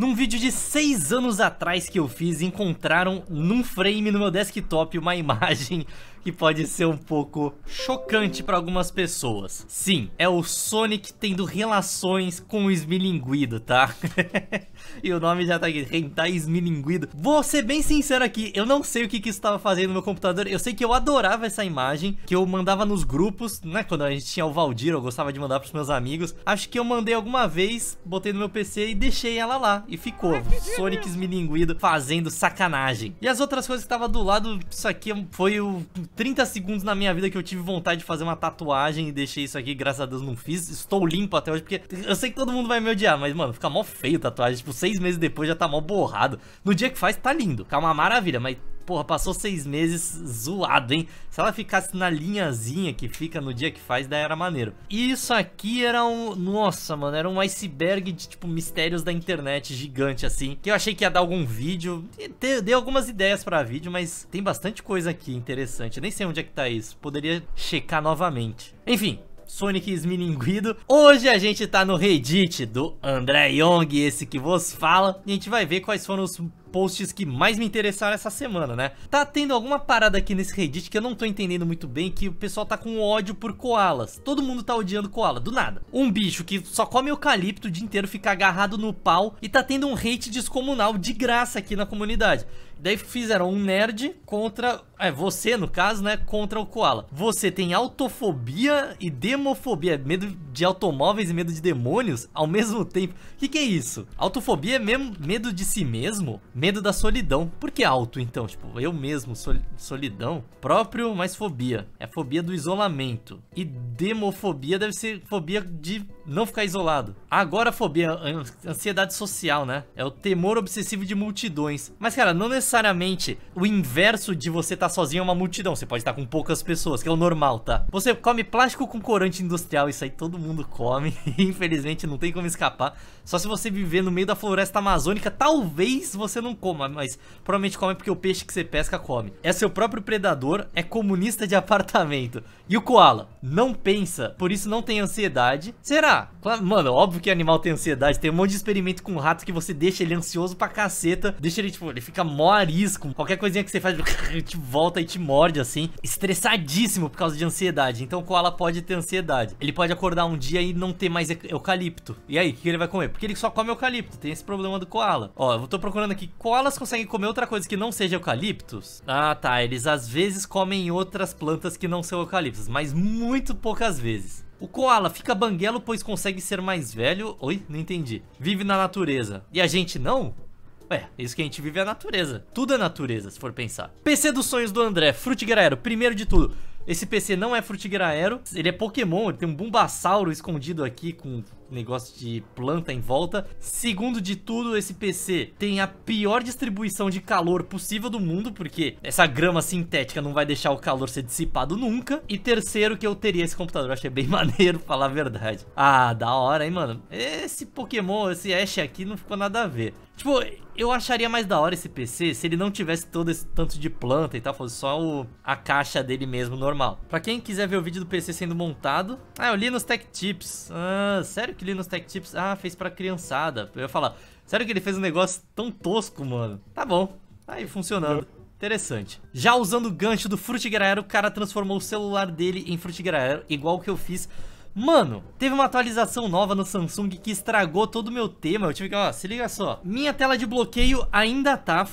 Num vídeo de 6 anos atrás que eu fiz, encontraram num frame no meu desktop uma imagem que pode ser um pouco chocante para algumas pessoas. Sim, é o Sonic tendo relações com o Smilinguido, tá? e o nome já tá aqui, Hentai Smilinguido. Vou ser bem sincero aqui, eu não sei o que que estava fazendo no meu computador. Eu sei que eu adorava essa imagem, que eu mandava nos grupos, né? Quando a gente tinha o Valdir, eu gostava de mandar pros meus amigos. Acho que eu mandei alguma vez, botei no meu PC e deixei ela lá. E ficou, Sonic Smilinguido fazendo sacanagem. E as outras coisas que tava do lado, isso aqui foi o 30 segundos na minha vida que eu tive vontade de fazer uma tatuagem e deixei isso aqui, graças a Deus não fiz. Estou limpo até hoje, porque eu sei que todo mundo vai me odiar, mas, mano, fica mó feio tatuagem. Tipo, seis meses depois já tá mó borrado. No dia que faz, tá lindo. Tá uma maravilha, mas porra, passou seis meses zoado, hein? Se ela ficasse na linhazinha que fica no dia que faz, daí era maneiro. E isso aqui era um. Nossa, mano, era um iceberg de tipo mistérios da internet gigante, assim. Que eu achei que ia dar algum vídeo. Dei algumas ideias para vídeo, mas tem bastante coisa aqui interessante. Eu nem sei onde é que tá isso. Poderia checar novamente. Enfim, Sonic Esmininguido. Hoje a gente tá no Reddit do André Young, esse que vos fala. E a gente vai ver quais foram os posts que mais me interessaram essa semana, né? Tá tendo alguma parada aqui nesse Reddit que eu não tô entendendo muito bem, que o pessoal tá com ódio por koalas. Todo mundo tá odiando koala, do nada. Um bicho que só come eucalipto o dia inteiro, fica agarrado no pau e tá tendo um hate descomunal de graça aqui na comunidade. Daí fizeram um nerd contra. É, você no caso, né? Contra o koala. Você tem autofobia e demofobia, medo de automóveis e medo de demônios ao mesmo tempo. O que, que, é isso? Autofobia é mesmo medo de si mesmo, medo da solidão. Por que auto então? Tipo, eu mesmo, sol, solidão. Próprio, mas fobia. É fobia do isolamento. E demofobia deve ser fobia de não ficar isolado. Agora fobia, ansiedade social, né? É o temor obsessivo de multidões. Mas, cara, não necessariamente o inverso de você estar tá sozinho é uma multidão. Você pode estar tá com poucas pessoas, que é o normal, tá? Você come plástico com corante industrial, isso aí todo mundo come, infelizmente não tem como escapar. Só se você viver no meio da floresta amazônica, talvez você não coma, mas provavelmente come porque o peixe que você pesca come. É seu próprio predador, é comunista de apartamento. E o koala? Não pensa, por isso não tem ansiedade. Será? mano, óbvio que animal tem ansiedade, tem um monte de experimento com rato que você deixa ele ansioso pra caceta, deixa ele, tipo, ele fica mó arisco, qualquer coisinha que você faz, ele te volta e te morde, assim, estressadíssimo por causa de ansiedade. Então o koala pode ter ansiedade. Ele pode acordar um um dia e não ter mais eucalipto. E aí, o que ele vai comer? Porque ele só come eucalipto, tem esse problema do koala. Ó, eu tô procurando aqui, koalas conseguem comer outra coisa que não seja eucaliptos? Ah, tá, eles às vezes comem outras plantas que não são eucaliptos, mas muito poucas vezes. O koala fica banguelo pois consegue ser mais velho. Oi? Não entendi. Vive na natureza. E a gente não? Ué, é isso que a gente vive é a natureza. Tudo é natureza, se for pensar. PC dos sonhos do André. Frute, galera. Primeiro de tudo, esse PC não é Frutigueira Aero, ele é Pokémon, ele tem um Bulbasauro escondido aqui com negócio de planta em volta. Segundo de tudo, esse PC tem a pior distribuição de calor possível do mundo, porque essa grama sintética não vai deixar o calor ser dissipado nunca. E terceiro, que eu teria esse computador. Eu achei bem maneiro, falar a verdade. Ah, da hora, hein, mano? Esse Pokémon, esse Ash aqui não ficou nada a ver. Tipo, eu acharia mais da hora esse PC se ele não tivesse todo esse tanto de planta e tal, fosse só o, a caixa dele mesmo normal. Pra quem quiser ver o vídeo do PC sendo montado... Ah, eu li nos Tech Tips. Ah, sério que Linus Tech Tips, ah, fez pra criançada. Eu ia falar, sério que ele fez um negócio tão tosco, mano? Tá bom, tá aí funcionando. Interessante. Já usando o gancho do Frutigraero, o cara transformou o celular dele em Frutigraero, igual que eu fiz. Mano, teve uma atualização nova no Samsung que estragou todo o meu tema. Eu tive que, ó, se liga só. Minha tela de bloqueio ainda tá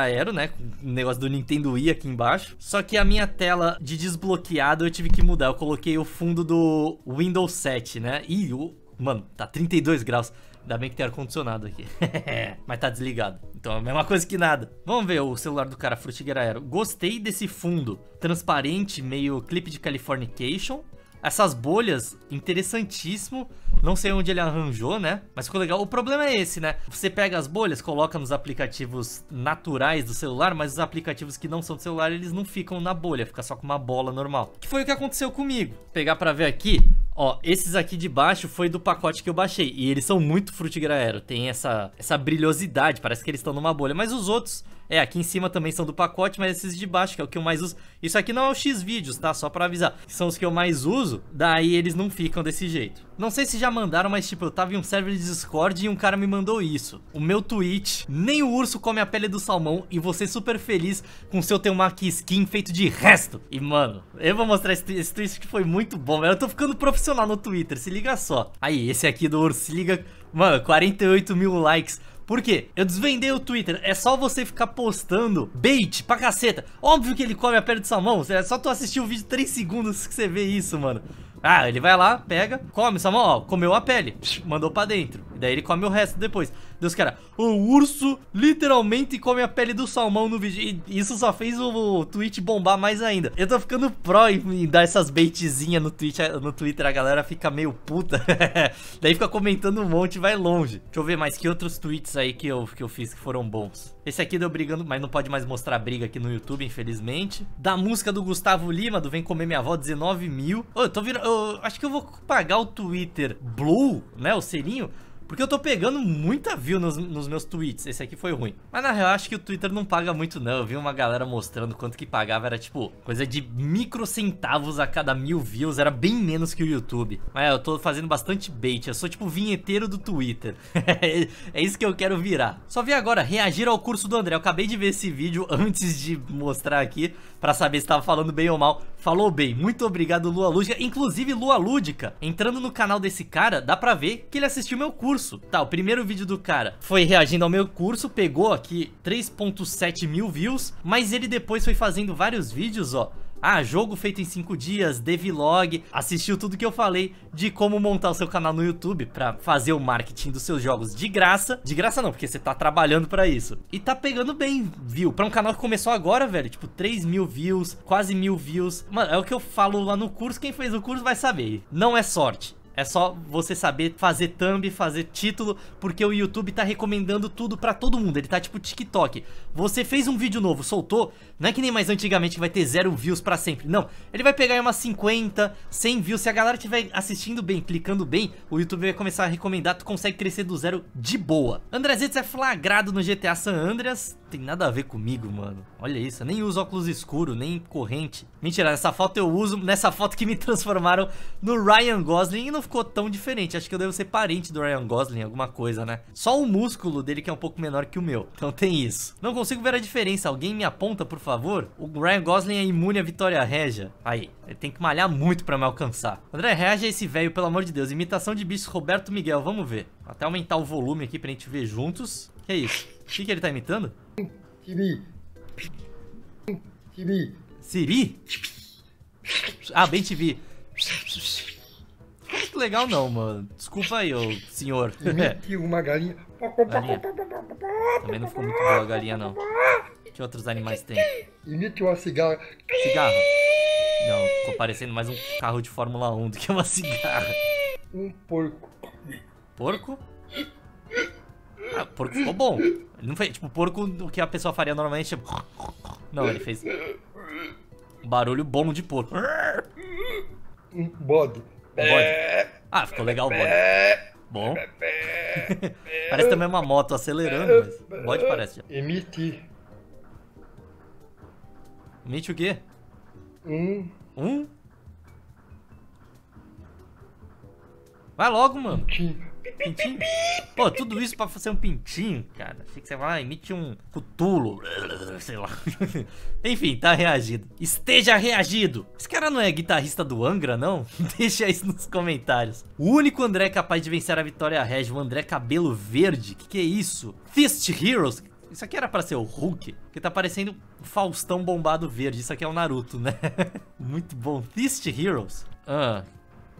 Aero, né? O negócio do Nintendo Wii aqui embaixo. Só que a minha tela de desbloqueado eu tive que mudar. Eu coloquei o fundo do Windows 7, né? E o Mano, tá 32 graus. Ainda bem que tem ar-condicionado aqui. Mas tá desligado. Então é a mesma coisa que nada. Vamos ver o celular do cara, Frutigueira Aero. Gostei desse fundo transparente, meio clipe de Californication. Essas bolhas, interessantíssimo. Não sei onde ele arranjou, né? Mas ficou legal. O problema é esse, né? Você pega as bolhas, coloca nos aplicativos naturais do celular, mas os aplicativos que não são do celular, eles não ficam na bolha, fica só com uma bola normal. Que foi o que aconteceu comigo. pegar para ver aqui. Ó, esses aqui de baixo foi do pacote que eu baixei. E eles são muito frutigraero. Tem essa, essa brilhosidade. Parece que eles estão numa bolha. Mas os outros é, aqui em cima também são do pacote, mas esses de baixo, que é o que eu mais uso. Isso aqui não é o X-Vídeos, tá? Só pra avisar. São os que eu mais uso, daí eles não ficam desse jeito. Não sei se já mandaram, mas tipo, eu tava em um server de Discord e um cara me mandou isso. O meu tweet, nem o urso come a pele do salmão e você super feliz com seu temaki skin feito de resto. E mano, eu vou mostrar esse, esse tweet que foi muito bom. Eu tô ficando profissional no Twitter, se liga só. Aí, esse aqui do urso, se liga... Mano, 48 mil likes. Por quê? Eu desvendei o Twitter. É só você ficar postando bait pra caceta. Óbvio que ele come a perna de salmão. É só tu assistir o vídeo de 3 segundos que você vê isso, mano. Ah, ele vai lá, pega, come salmão, ó, comeu a pele, mandou pra dentro. Daí ele come o resto depois. Deus, cara, o urso literalmente come a pele do salmão no vídeo. E isso só fez o tweet bombar mais ainda. Eu tô ficando pró em dar essas baitzinhas no, tweet, no Twitter. A galera fica meio puta. Daí fica comentando um monte vai longe. Deixa eu ver mais que outros tweets aí que eu, que eu fiz que foram bons. Esse aqui deu brigando, mas não pode mais mostrar briga aqui no YouTube, infelizmente. Da música do Gustavo Lima, do Vem Comer Minha Avó, 19 mil. Oh, eu tô virando... Eu acho que eu vou pagar o Twitter Blue, né, o selinho... Porque eu tô pegando muita view nos, nos, meus tweets. Esse aqui foi ruim. Mas na real, acho que o Twitter não paga muito, não. Eu vi uma galera mostrando quanto que pagava. Era tipo coisa de centavos a cada mil views. Era bem menos que o YouTube. Mas eu tô fazendo bastante bait. Eu sou tipo vinheteiro do Twitter. é isso que eu quero virar. Só vi agora reagir ao curso do André. Eu acabei de ver esse vídeo antes de mostrar aqui pra saber se tava falando bem ou mal. Falou bem. Muito obrigado, Lua Lúdica. Inclusive, Lua Lúdica, entrando no canal desse cara, dá pra ver que ele assistiu meu curso curso. Tá, o primeiro vídeo do cara foi reagindo ao meu curso, pegou aqui 3.7 mil views, mas ele depois foi fazendo vários vídeos, ó, ah, jogo feito em 5 dias, devlog, assistiu tudo que eu falei de como montar o seu canal no YouTube para fazer o marketing dos seus jogos de graça. De graça não, porque você tá trabalhando para isso. E tá pegando bem, viu? Pra um canal que começou agora, velho, tipo 3 mil views, quase mil views. Mano, é o que eu falo lá no curso, quem fez o curso vai saber. Não é sorte é só você saber fazer thumb, fazer título, porque o YouTube tá recomendando tudo pra todo mundo. Ele tá tipo TikTok. Você fez um vídeo novo, soltou, não é que nem mais antigamente que vai ter zero views pra sempre. Não, ele vai pegar umas 50, 100 views. Se a galera estiver assistindo bem, clicando bem, o YouTube vai começar a recomendar. Tu consegue crescer do zero de boa. Andrezetes é flagrado no GTA San Andreas tem nada a ver comigo, mano. Olha isso, eu nem uso óculos escuro, nem corrente. Mentira, nessa foto eu uso, nessa foto que me transformaram no Ryan Gosling e não ficou tão diferente. Acho que eu devo ser parente do Ryan Gosling, alguma coisa, né? Só o músculo dele que é um pouco menor que o meu. Então tem isso. Não consigo ver a diferença. Alguém me aponta, por favor? O Ryan Gosling é imune à Vitória Regia. Aí, ele tem que malhar muito pra me alcançar. André, reage a esse velho, pelo amor de Deus. Imitação de bichos Roberto Miguel, vamos ver. Até aumentar o volume aqui pra gente ver juntos. Que isso? O que, que ele tá imitando? Siri. Siri. Siri? Ah, bem te vi. Muito legal não, mano. Desculpa aí, ô senhor. Imite uma galinha. galinha. Também não ficou muito boa a galinha, não. Que outros animais tem? Imite uma cigarra. Cigarra? Não, ficou parecendo mais um carro de Fórmula 1 do que uma cigarra. Um porco. Porco? Ah, porco ficou bom. Ele não fez, tipo, porco o que a pessoa faria normalmente, tipo... Não, ele fez... Um barulho bom de porco. Bode. Bode. Ah, ficou legal o bode. Bom. parece também uma moto acelerando, mas... Bode parece emite Emite o quê? Um. Um? Vai logo, mano. Um Pintinho? Pô, tudo isso pra fazer um pintinho, cara. Achei que você vai lá, ah, emite um cutulo. Sei lá. Enfim, tá reagido. Esteja reagido. Esse cara não é guitarrista do Angra, não? Deixa isso nos comentários. O único André capaz de vencer a vitória Regia, o André Cabelo Verde. Que que é isso? Fist Heroes. Isso aqui era pra ser o Hulk, que tá parecendo Faustão bombado verde. Isso aqui é o Naruto, né? Muito bom. Fist Heroes. Ah,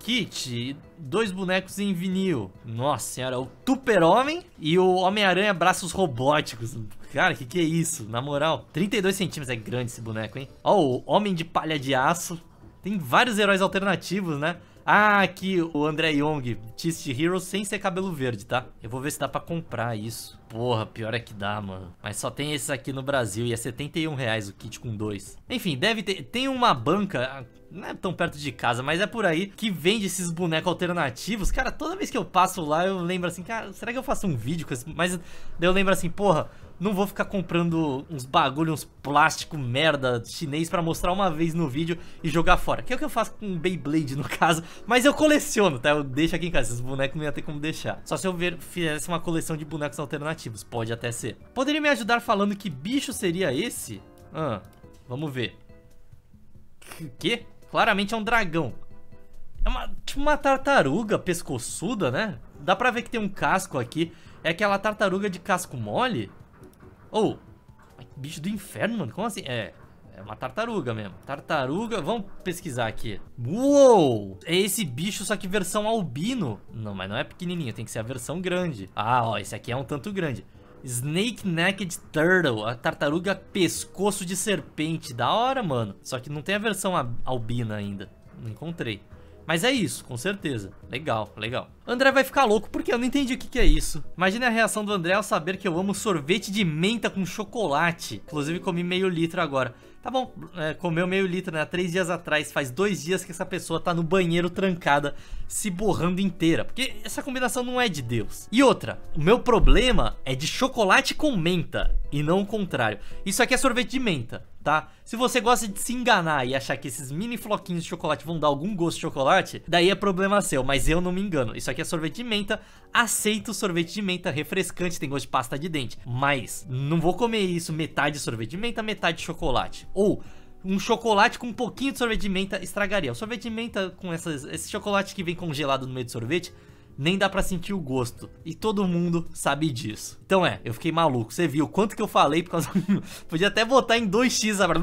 kit, dois bonecos em vinil. Nossa senhora, o Super-Homem e o Homem-Aranha braços robóticos. Cara, que que é isso? Na moral, 32 centímetros é grande esse boneco, hein? Ó, o Homem de Palha de Aço. Tem vários heróis alternativos, né? Ah, aqui o André Young, Tist Hero sem ser cabelo verde, tá? Eu vou ver se dá pra comprar isso. Porra, pior é que dá, mano. Mas só tem esse aqui no Brasil e é 71 reais o kit com dois. Enfim, deve ter... Tem uma banca não é tão perto de casa, mas é por aí, que vende esses bonecos alternativos. Cara, toda vez que eu passo lá, eu lembro assim, cara, será que eu faço um vídeo com esse? Mas daí eu lembro assim, porra, não vou ficar comprando uns bagulho, uns plástico merda chinês para mostrar uma vez no vídeo e jogar fora. Que é o que eu faço com Beyblade no caso, mas eu coleciono, tá? Eu deixo aqui em casa, esses bonecos não ia ter como deixar. Só se eu ver, fizesse uma coleção de bonecos alternativos, pode até ser. Poderia me ajudar falando que bicho seria esse? Ah, vamos ver. Que? Claramente é um dragão. É uma, tipo uma tartaruga pescoçuda, né? Dá pra ver que tem um casco aqui. É aquela tartaruga de casco mole? Ou, oh, bicho do inferno, mano. Como assim? É, é uma tartaruga mesmo. Tartaruga, vamos pesquisar aqui. Uou! É esse bicho, só que versão albino. Não, mas não é pequenininho, tem que ser a versão grande. Ah, ó, esse aqui é um tanto grande. Snake Necked Turtle, a tartaruga pescoço de serpente. Da hora, mano. Só que não tem a versão albina ainda. Não encontrei. Mas é isso, com certeza. Legal, legal. André vai ficar louco porque eu não entendi o que, que, é isso. Imagina a reação do André ao saber que eu amo sorvete de menta com chocolate. Inclusive comi meio litro agora. Tá bom, é, comeu meio litro, né? Três dias atrás, faz dois dias que essa pessoa tá no banheiro trancada, se borrando inteira. Porque essa combinação não é de Deus. E outra, o meu problema é de chocolate com menta e não o contrário. Isso aqui é sorvete de menta, tá? Se você gosta de se enganar e achar que esses mini floquinhos de chocolate vão dar algum gosto de chocolate, daí é problema seu, mas eu não me engano. Isso aqui é sorvete de menta. Aceito sorvete de menta refrescante, tem gosto de pasta de dente. Mas não vou comer isso metade sorvete de menta, metade de chocolate. Ou um chocolate com um pouquinho de sorvete de menta estragaria. O sorvete de menta com essas, esse chocolate que vem congelado no meio do sorvete nem dá para sentir o gosto. E todo mundo sabe disso. Então é, eu fiquei maluco. Você viu quanto que eu falei por causa Podia até botar em 2x agora.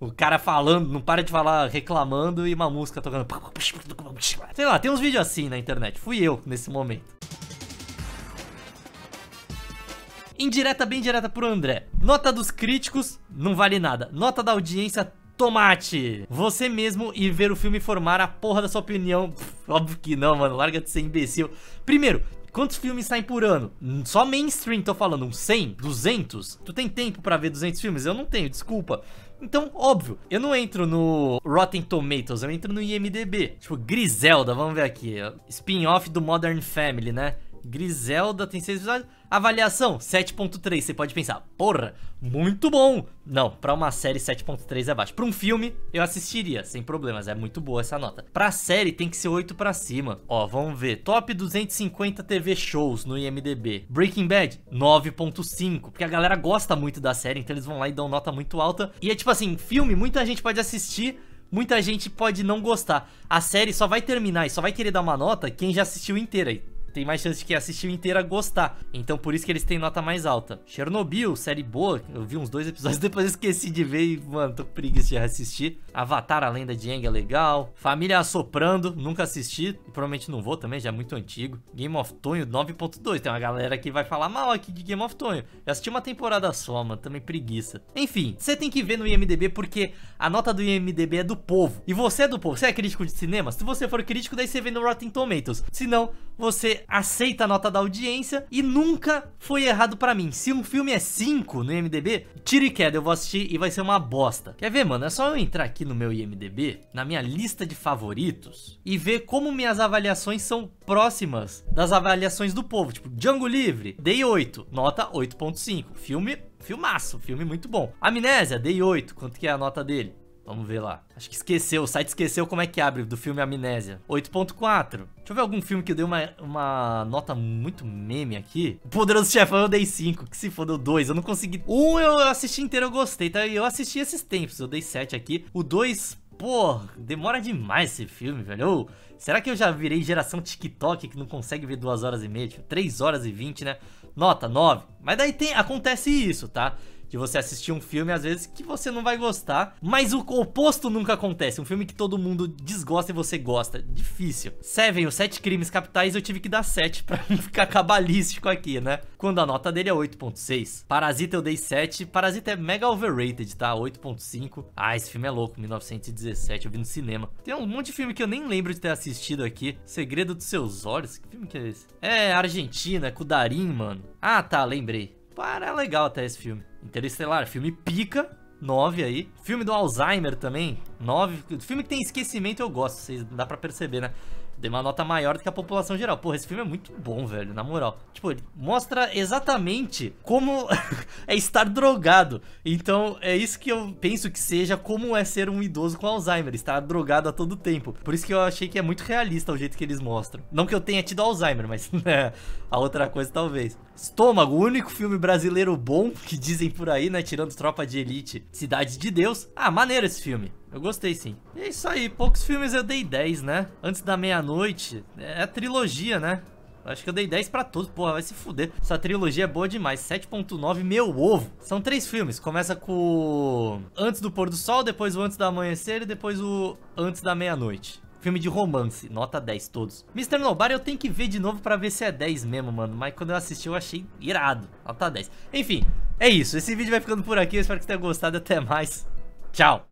O cara falando, não para de falar, reclamando e uma música tocando. Sei lá, tem uns vídeos assim na internet. Fui eu nesse momento. Indireta bem direta pro André. Nota dos críticos não vale nada. Nota da audiência tomate. Você mesmo e ver o filme formar a porra da sua opinião. Pff, óbvio que não, mano. Larga de ser imbecil. Primeiro, Quantos filmes saem por ano? Hum, só mainstream, tô falando, uns 100, 200? Tu tem tempo pra ver 200 filmes? Eu não tenho, desculpa. Então, óbvio, eu não entro no Rotten Tomatoes, eu entro no IMDB. Tipo, Griselda, vamos ver aqui. Spin-off do Modern Family, né? Griselda tem 6 episódios. Avaliação 7.3. Você pode pensar, porra, muito bom. Não, pra uma série 7.3 é baixo. Pra um filme, eu assistiria, sem problemas. É muito boa essa nota. Pra série, tem que ser 8 pra cima. Ó, vamos ver. Top 250 TV shows no IMDB. Breaking Bad, 9.5. Porque a galera gosta muito da série, então eles vão lá e dão nota muito alta. E é tipo assim, filme, muita gente pode assistir muita gente pode não gostar. A série só vai terminar e só vai querer dar uma nota quem já assistiu inteira tem mais chance de quem assistiu inteira gostar. Então por isso que eles têm nota mais alta. Chernobyl, série boa, eu vi uns dois episódios, depois esqueci de ver e, mano, tô com preguiça de assistir. Avatar, a lenda de Aang é legal. Família Assoprando, nunca assisti, e provavelmente não vou também, já é muito antigo. Game of Tonho 9.2, tem uma galera que vai falar mal aqui de Game of Tonho. Eu assisti uma temporada só, mano, também preguiça. Enfim, você tem que ver no IMDB porque a nota do IMDB é do povo. E você é do povo, você é crítico de cinema? Se você for crítico, daí você vê no Rotten Tomatoes. Se não, você aceita a nota da audiência e nunca foi errado para mim. Se um filme é 5 no IMDB, tira e queda, eu vou assistir e vai ser uma bosta. Quer ver, mano? É só eu entrar aqui no meu IMDB, na minha lista de favoritos, e ver como minhas avaliações são próximas das avaliações do povo. Tipo, Django Livre, dei 8, nota 8.5. Filme Filmaço, filme muito bom. Amnésia, dei 8, quanto que é a nota dele? Vamos ver lá. Acho que esqueceu, o site esqueceu como é que abre do filme Amnésia. 8.4. Deixa eu ver algum filme que eu dei uma, uma nota muito meme aqui. O Poderoso Chefão eu dei 5, que se foda, eu 2. Eu não consegui... Um eu assisti inteiro, eu gostei, tá? Eu assisti esses tempos, eu dei 7 aqui. O 2... Pô, demora demais esse filme, velho. Ô, será que eu já virei geração TikTok que não consegue ver 2 horas e meia? Tipo, 3 horas e 20, né? Nota 9. Mas daí tem, acontece isso, tá? de você assistir um filme, às vezes, que você não vai gostar. Mas o oposto nunca acontece. Um filme que todo mundo desgosta e você gosta. Difícil. Seven, os Sete Crimes Capitais, eu tive que dar 7 pra não ficar cabalístico aqui, né? Quando a nota dele é 8.6. Parasita eu dei 7. Parasita é mega overrated, tá? 8.5. Ah, esse filme é louco. 1917, eu vi no cinema. Tem um monte de filme que eu nem lembro de ter assistido aqui. Segredo dos Seus Olhos? Que filme que é esse? É, Argentina, Kudarim, mano. Ah, tá, lembrei. Para, legal até esse filme. Interestelar, filme pica, 9 aí. Filme do Alzheimer também, 9. Filme que tem esquecimento eu gosto, vocês dá pra perceber, né? Dei uma nota maior do que a população geral. Porra, esse filme é muito bom, velho, na moral. Tipo, ele mostra exatamente como é estar drogado. Então, é isso que eu penso que seja como é ser um idoso com Alzheimer, estar drogado a todo tempo. Por isso que eu achei que é muito realista o jeito que eles mostram. Não que eu tenha tido Alzheimer, mas né, a outra coisa talvez. Estômago, o único filme brasileiro bom que dizem por aí, né, tirando Tropa de Elite, Cidade de Deus. Ah, maneiro esse filme. Eu gostei sim. E é isso aí, poucos filmes eu dei 10, né? Antes da meia-noite, é, é a trilogia, né? Acho que eu dei 10 pra todos, porra, vai se fuder. Essa trilogia é boa demais, 7.9, meu ovo. São três filmes, começa com Antes do Pôr do Sol, depois o Antes do Amanhecer e depois o Antes da Meia-Noite. Filme de romance, nota 10 todos. Mr. Nobara eu tenho que ver de novo pra ver se é 10 mesmo, mano. Mas quando eu assisti eu achei irado, nota 10. Enfim, é isso. Esse vídeo vai ficando por aqui, eu espero que você tenha gostado, até mais. Tchau!